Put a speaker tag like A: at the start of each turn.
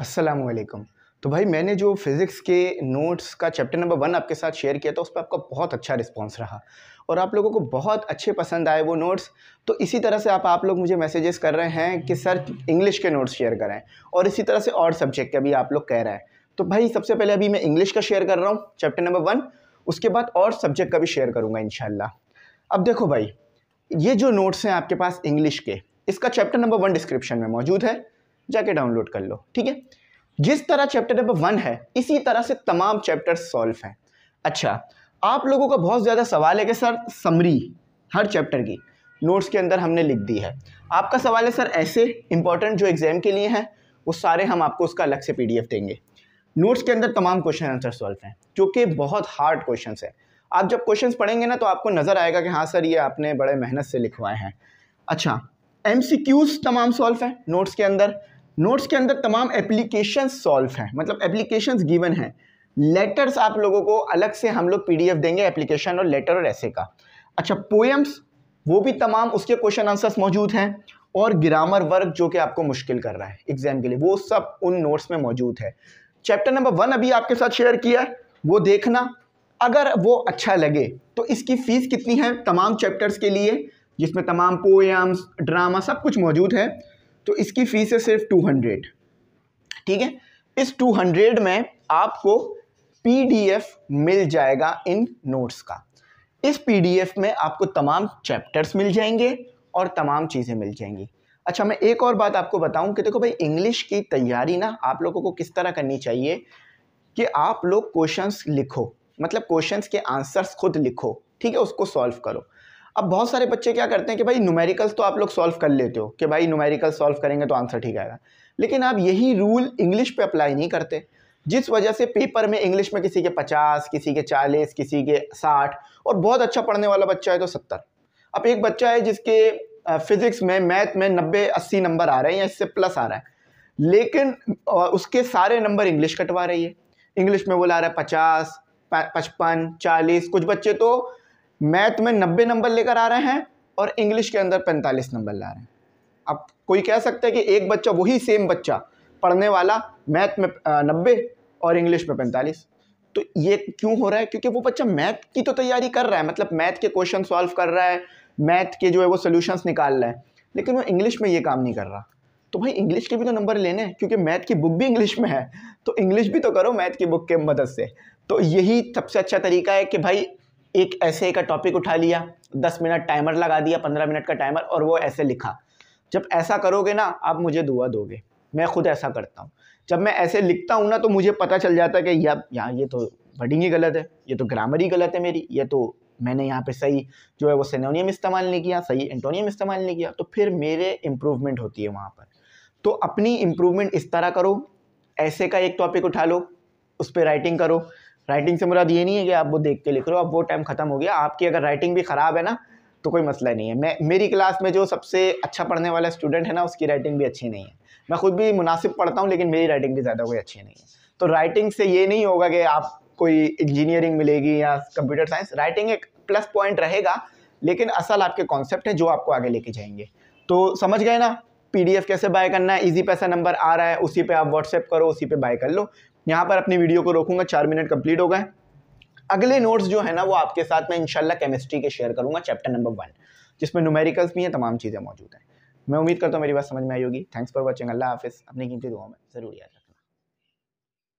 A: असलकम तो भाई मैंने जो फिज़िक्स के नोट्स का चैप्टर नंबर वन आपके साथ शेयर किया था उस पर आपका बहुत अच्छा रिस्पांस रहा और आप लोगों को बहुत अच्छे पसंद आए वो नोट्स तो इसी तरह से आप आप लोग मुझे मैसेजेस कर रहे हैं कि सर इंग्लिश के नोट्स शेयर करें और इसी तरह से और सब्जेक्ट का भी आप लोग कह रहे हैं तो भाई सबसे पहले अभी मैं इंग्लिश का शेयर कर रहा हूँ चैप्टर नंबर वन उसके बाद और सब्जेक्ट का भी शेयर करूँगा इन अब देखो भाई ये जो नोट्स हैं आपके पास इंग्लिश के इसका चैप्टर नंबर वन डिस्क्रिप्शन में मौजूद है जाके डाउनलोड कर लो ठीक है जिस तरह चैप्टर नंबर वन है इसी तरह से तमाम चैप्टर सॉल्व हैं अच्छा आप लोगों का बहुत ज़्यादा सवाल है कि सर समरी हर चैप्टर की नोट्स के अंदर हमने लिख दी है आपका सवाल है सर ऐसे इंपॉर्टेंट जो एग्ज़ाम के लिए हैं वो सारे हम आपको उसका अलग से पीडीएफ देंगे नोट्स के अंदर तमाम क्वेश्चन आंसर सॉल्व हैं जो कि बहुत हार्ड क्वेश्चन हैं आप जब क्वेश्चन पढ़ेंगे ना तो आपको नज़र आएगा कि हाँ सर ये आपने बड़े मेहनत से लिखवाए हैं अच्छा एम तमाम सॉल्व हैं नोट्स के अंदर नोट्स के अंदर तमाम एप्लीकेशन सॉल्व हैं मतलब एप्लीकेशन गिवन हैं लेटर्स आप लोगों को अलग से हम लोग पी देंगे एप्लीकेशन और लेटर और ऐसे का अच्छा पोएम्स वो भी तमाम उसके क्वेश्चन आंसर्स मौजूद हैं और ग्रामर वर्क जो कि आपको मुश्किल कर रहा है एग्जाम के लिए वो सब उन नोट्स में मौजूद है चैप्टर नंबर वन अभी आपके साथ शेयर किया है वो देखना अगर वो अच्छा लगे तो इसकी फ़ीस कितनी है तमाम चैप्टर्स के लिए जिसमें तमाम पोएम्स ड्रामा सब कुछ मौजूद है तो इसकी फ़ीस है सिर्फ टू हंड्रेड ठीक है इस टू हंड्रेड में आपको पीडीएफ मिल जाएगा इन नोट्स का इस पीडीएफ में आपको तमाम चैप्टर्स मिल जाएंगे और तमाम चीज़ें मिल जाएंगी अच्छा मैं एक और बात आपको बताऊं कि देखो भाई इंग्लिश की तैयारी ना आप लोगों को किस तरह करनी चाहिए कि आप लोग क्वेश्चंस लिखो मतलब क्वेश्चंस के आंसर्स खुद लिखो ठीक है उसको सॉल्व करो अब बहुत सारे बच्चे क्या करते हैं कि भाई नुमेरिकल्स तो आप लोग सॉल्व कर लेते हो कि भाई नुमेरिकल सॉल्व करेंगे तो आंसर ठीक आएगा लेकिन आप यही रूल इंग्लिश पे अप्लाई नहीं करते जिस वजह से पेपर में इंग्लिश में किसी के पचास किसी के चालीस किसी के साठ और बहुत अच्छा पढ़ने वाला बच्चा है तो सत्तर अब एक बच्चा है जिसके फिज़िक्स में मैथ में नब्बे अस्सी नंबर आ रहे हैं या इससे प्लस आ रहा है लेकिन उसके सारे नंबर इंग्लिश कटवा रही है इंग्लिश में वो ला रहा है पचास पचपन चालीस कुछ बच्चे तो मैथ में नब्बे नंबर लेकर आ रहे हैं और इंग्लिश के अंदर पैंतालीस नंबर ला रहे हैं अब कोई कह सकता है कि एक बच्चा वही सेम बच्चा पढ़ने वाला मैथ में नब्बे और इंग्लिश में पैंतालीस तो ये क्यों हो रहा है क्योंकि वो बच्चा मैथ की तो तैयारी कर रहा है मतलब मैथ के क्वेश्चन सॉल्व कर रहा है मैथ के जो है वो सोल्यूशंस निकाल रहा है लेकिन वो इंग्लिश में ये काम नहीं कर रहा तो भाई इंग्लिश के भी तो नंबर लेने हैं क्योंकि मैथ की बुक भी इंग्लिश में है तो इंग्लिश भी तो करो मैथ की बुक के मदद से तो यही सबसे अच्छा तरीका है कि भाई एक ऐसे का टॉपिक उठा लिया दस मिनट टाइमर लगा दिया पंद्रह मिनट का टाइमर और वो ऐसे लिखा जब ऐसा करोगे ना आप मुझे दुआ दोगे मैं खुद ऐसा करता हूँ जब मैं ऐसे लिखता हूँ ना तो मुझे पता चल जाता है कि यार यहाँ ये तो वर्डिंग ही गलत है ये तो ग्रामर ही गलत है मेरी ये तो मैंने यहाँ पे सही जो है वो सेनोनियम इस्तेमाल नहीं किया सही एंटोनियम इस्तेमाल नहीं किया तो फिर मेरे इम्प्रूवमेंट होती है वहाँ पर तो अपनी इम्प्रूवमेंट इस तरह करो ऐसे का एक टॉपिक उठा लो उस पर राइटिंग करो राइटिंग से मुराद ये नहीं है कि आप वो देख के लिख रहे हो अब वो टाइम ख़त्म हो गया आपकी अगर राइटिंग भी ख़राब है ना तो कोई मसला नहीं है मैं मेरी क्लास में जो सबसे अच्छा पढ़ने वाला स्टूडेंट है ना उसकी राइटिंग भी अच्छी नहीं है मैं खुद भी मुनासिब पढ़ता हूँ लेकिन मेरी राइटिंग भी ज़्यादा कोई अच्छी नहीं है तो राइटिंग से ये नहीं होगा कि आप कोई इंजीनियरिंग मिलेगी या कंप्यूटर साइंस राइटिंग एक प्लस पॉइंट रहेगा लेकिन असल आपके कॉन्सेप्ट हैं जो आपको आगे लेके जाएंगे तो समझ गए ना पीडीएफ कैसे बाय करना है इजी पैसा नंबर आ रहा है उसी पे आप व्हाट्सएप करो उसी पे बाय कर लो यहाँ पर अपनी वीडियो को रोकूंगा चार मिनट कंप्लीट हो गए अगले नोट्स जो है ना वो आपके साथ मैं इनशाला केमिस्ट्री के शेयर करूंगा चैप्टर नंबर वन जिसमें नुमेरिकल्स भी हैं तमाम चीज़ें मौजूद हैं मैं उम्मीद करता हूँ मेरी बात समझ में आई होगी थैंक्स फॉर वॉचिंग अल्लाह हाफिज़ अपनी कीमती दुआ में ज़रूर याद